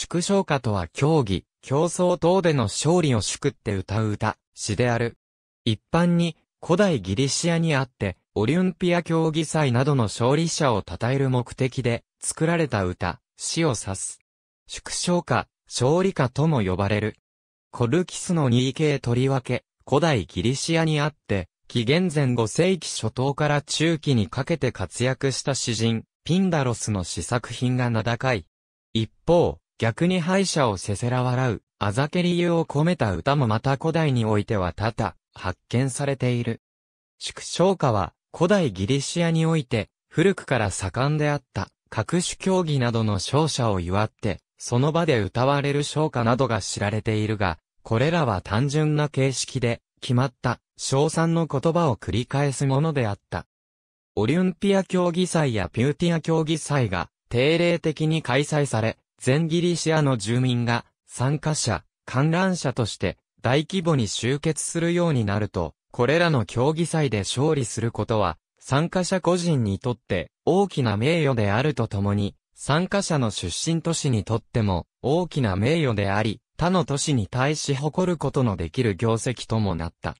縮小歌とは競技、競争等での勝利を祝って歌う歌、詩である。一般に、古代ギリシアにあって、オリンピア競技祭などの勝利者を称える目的で、作られた歌、詩を指す。縮小歌、勝利歌とも呼ばれる。コルキスの2系とりわけ、古代ギリシアにあって、紀元前5世紀初頭から中期にかけて活躍した詩人、ピンダロスの詩作品が名高い。一方、逆に敗者をせせら笑う、あざけ理由を込めた歌もまた古代においては多々、発見されている。祝唱歌は、古代ギリシアにおいて、古くから盛んであった、各種競技などの勝者を祝って、その場で歌われる唱歌などが知られているが、これらは単純な形式で、決まった、賞賛の言葉を繰り返すものであった。オリンピア競技祭やピューティア競技祭が定例的に開催され、全ギリシアの住民が参加者、観覧者として大規模に集結するようになると、これらの競技祭で勝利することは、参加者個人にとって大きな名誉であるとともに、参加者の出身都市にとっても大きな名誉であり、他の都市に対し誇ることのできる業績ともなった。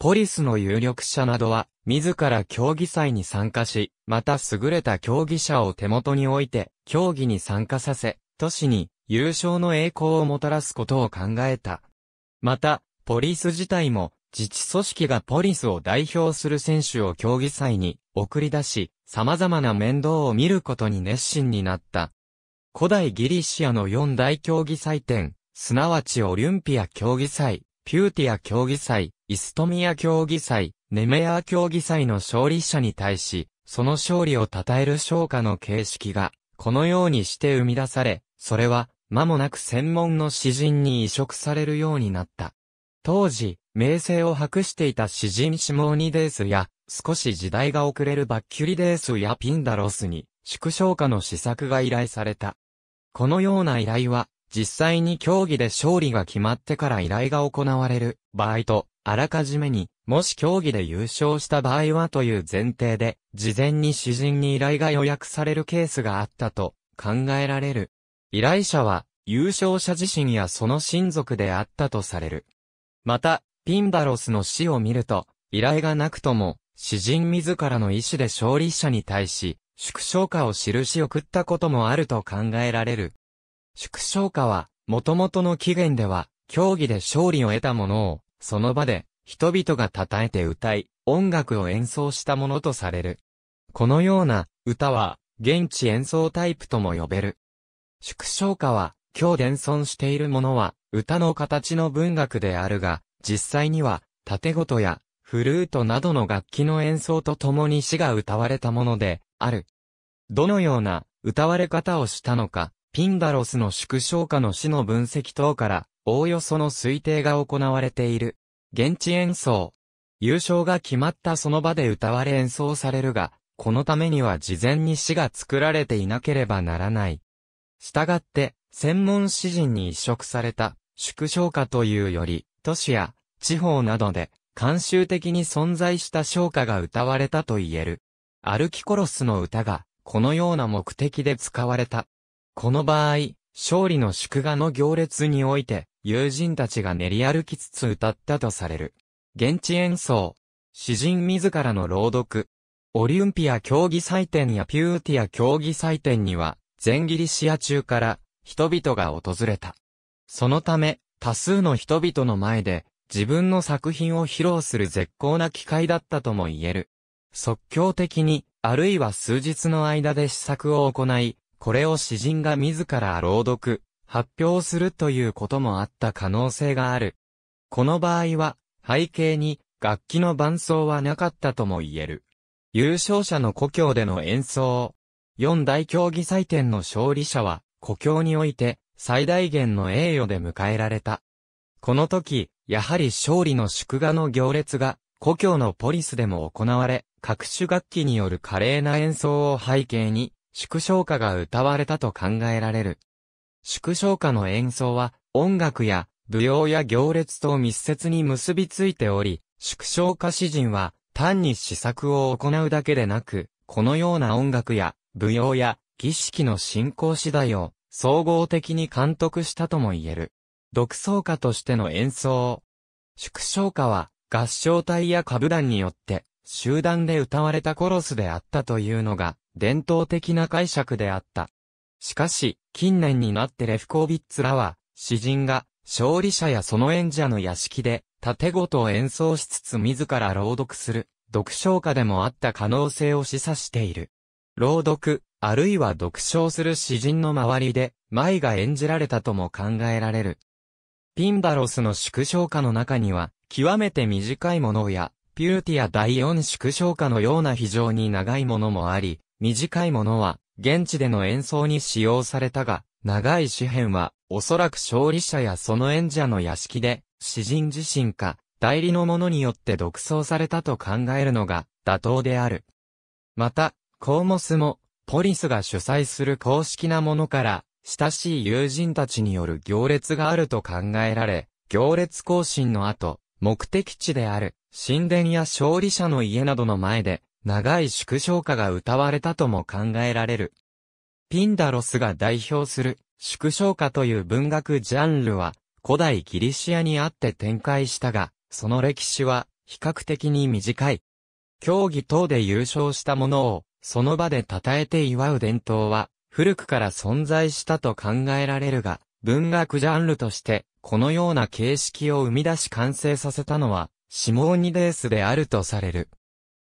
ポリスの有力者などは、自ら競技祭に参加し、また優れた競技者を手元に置いて、競技に参加させ、都市に優勝の栄光をもたらすことを考えた。また、ポリス自体も自治組織がポリスを代表する選手を競技祭に送り出し、様々な面倒を見ることに熱心になった。古代ギリシアの四大競技祭典、すなわちオリンピア競技祭、ピューティア競技祭、イストミア競技祭、ネメア競技祭の勝利者に対し、その勝利を称える昇華の形式が、このようにして生み出され、それは、間もなく専門の詩人に移植されるようになった。当時、名声を博していた詩人シモーニデースや、少し時代が遅れるバッキュリデースやピンダロスに、縮小化の施策が依頼された。このような依頼は、実際に競技で勝利が決まってから依頼が行われる場合と、あらかじめに、もし競技で優勝した場合はという前提で、事前に詩人に依頼が予約されるケースがあったと考えられる。依頼者は、優勝者自身やその親族であったとされる。また、ピンバロスの死を見ると、依頼がなくとも、詩人自らの意思で勝利者に対し、祝勝歌を印を送ったこともあると考えられる。祝勝歌は、元々の起源では、競技で勝利を得たものを、その場で、人々が称えて歌い、音楽を演奏したものとされる。このような、歌は、現地演奏タイプとも呼べる。縮小化は、今日伝存しているものは、歌の形の文学であるが、実際には、縦ごとや、フルートなどの楽器の演奏と共に詩が歌われたもので、ある。どのような、歌われ方をしたのか、ピンダロスの縮小化の詩の分析等から、おおよその推定が行われている。現地演奏。優勝が決まったその場で歌われ演奏されるが、このためには事前に詩が作られていなければならない。従って、専門詩人に移植された、縮小歌というより、都市や地方などで、慣習的に存在した唱歌が歌われたと言える。アルキコロスの歌が、このような目的で使われた。この場合、勝利の祝賀の行列において、友人たちが練り歩きつつ歌ったとされる。現地演奏。詩人自らの朗読。オリンピア競技祭典やピューティア競技祭典には、全ギリシア中から人々が訪れた。そのため、多数の人々の前で自分の作品を披露する絶好な機会だったとも言える。即興的に、あるいは数日の間で試作を行い、これを詩人が自ら朗読、発表するということもあった可能性がある。この場合は、背景に楽器の伴奏はなかったとも言える。優勝者の故郷での演奏を4大競技祭典の勝利者は、故郷において、最大限の栄誉で迎えられた。この時、やはり勝利の祝賀の行列が、故郷のポリスでも行われ、各種楽器による華麗な演奏を背景に、祝唱歌が歌われたと考えられる。祝唱歌の演奏は、音楽や舞踊や行列と密接に結びついており、祝唱歌詩人は、単に試作を行うだけでなく、このような音楽や舞踊や儀式の進行次第を総合的に監督したとも言える。独奏歌としての演奏。縮小歌は合唱隊や歌舞団によって集団で歌われたコロスであったというのが伝統的な解釈であった。しかし、近年になってレフコービッツらは、詩人が勝利者やその演者の屋敷で縦ごとを演奏しつつ自ら朗読する読唱歌でもあった可能性を示唆している。朗読、あるいは読唱する詩人の周りで、舞が演じられたとも考えられる。ピンダロスの縮小歌の中には、極めて短いものや、ピューティア第四縮小歌のような非常に長いものもあり、短いものは、現地での演奏に使用されたが、長い詩編は、おそらく勝利者やその演者の屋敷で、詩人自身か、代理の者によって独創されたと考えるのが妥当である。また、コーモスも、ポリスが主催する公式なものから、親しい友人たちによる行列があると考えられ、行列行進の後、目的地である、神殿や勝利者の家などの前で、長い祝勝歌が歌われたとも考えられる。ピンダロスが代表する、祝勝歌という文学ジャンルは、古代ギリシアにあって展開したが、その歴史は、比較的に短い。競技等で優勝したものを、その場で称えて祝う伝統は、古くから存在したと考えられるが、文学ジャンルとして、このような形式を生み出し完成させたのは、シモーニデースであるとされる。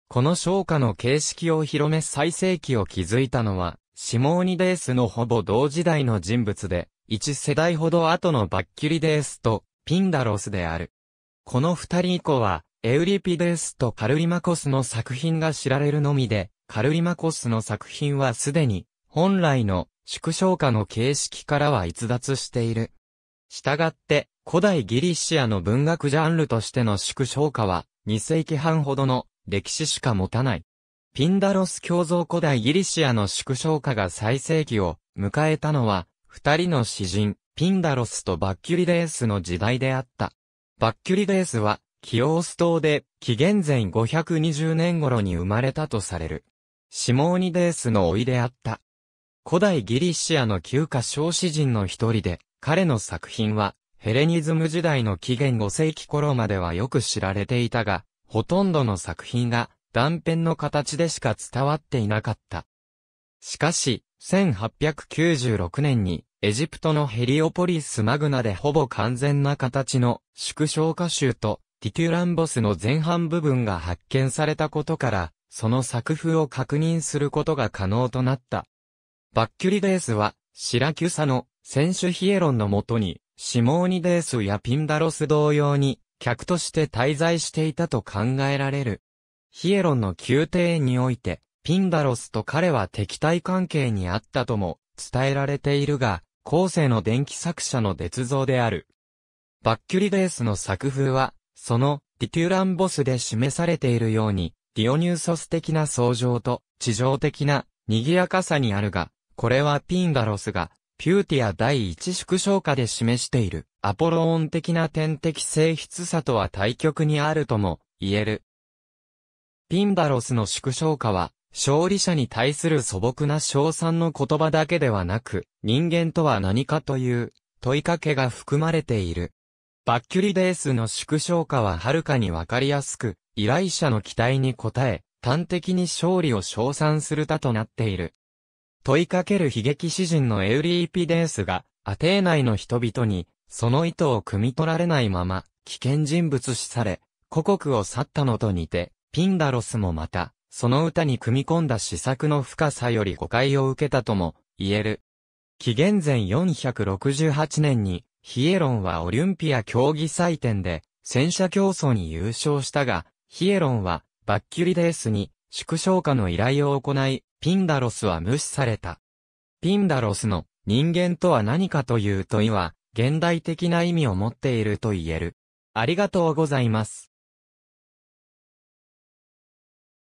この昇華の形式を広め最盛期を築いたのは、シモーニデースのほぼ同時代の人物で、一世代ほど後のバッキュリデースとピンダロスである。この二人以降は、エウリピデースとカルリマコスの作品が知られるのみで、カルリマコスの作品はすでに、本来の縮小化の形式からは逸脱している。したがって、古代ギリシアの文学ジャンルとしての縮小化は、2世紀半ほどの歴史しか持たない。ピンダロス共造古代ギリシアの縮小化が最盛期を迎えたのは、二人の詩人、ピンダロスとバッキュリデースの時代であった。バッキュリデースは、キオース島で、紀元前520年頃に生まれたとされる。シモーニデースのいであった。古代ギリシアの旧家少子人の一人で、彼の作品は、ヘレニズム時代の紀元5世紀頃まではよく知られていたが、ほとんどの作品が断片の形でしか伝わっていなかった。しかし、1896年にエジプトのヘリオポリスマグナでほぼ完全な形の縮小歌集とティテュランボスの前半部分が発見されたことから、その作風を確認することが可能となった。バッキュリデースは、シラキュサの選手ヒエロンのもとに、シモーニデースやピンダロス同様に、客として滞在していたと考えられる。ヒエロンの宮廷において、ピンダロスと彼は敵対関係にあったとも伝えられているが、後世の電気作者の鉄造である。バッキュリデースの作風は、そのディテュランボスで示されているように、ディオニューソス的な創情と、地上的な賑やかさにあるが、これはピンバロスが、ピューティア第一縮小化で示している、アポロオン的な天的性質さとは対極にあるとも、言える。ピンバロスの縮小化は、勝利者に対する素朴な称賛の言葉だけではなく、人間とは何かという問いかけが含まれている。バッキュリデースの縮小化ははるかにわかりやすく、依頼者の期待に応え、端的に勝利を称賛する他となっている。問いかける悲劇詩人のエウリーピデースが、アテーナの人々に、その意図を汲み取られないまま、危険人物視され、故国を去ったのと似て、ピンダロスもまた、その歌に組み込んだ試作の深さより誤解を受けたとも、言える。紀元前468年に、ヒエロンはオリンピア競技祭典で、戦車競争に優勝したが、ヒエロンは、バッキュリデースに、縮小化の依頼を行い、ピンダロスは無視された。ピンダロスの人間とは何かという問いは、現代的な意味を持っていると言える。ありがとうございます。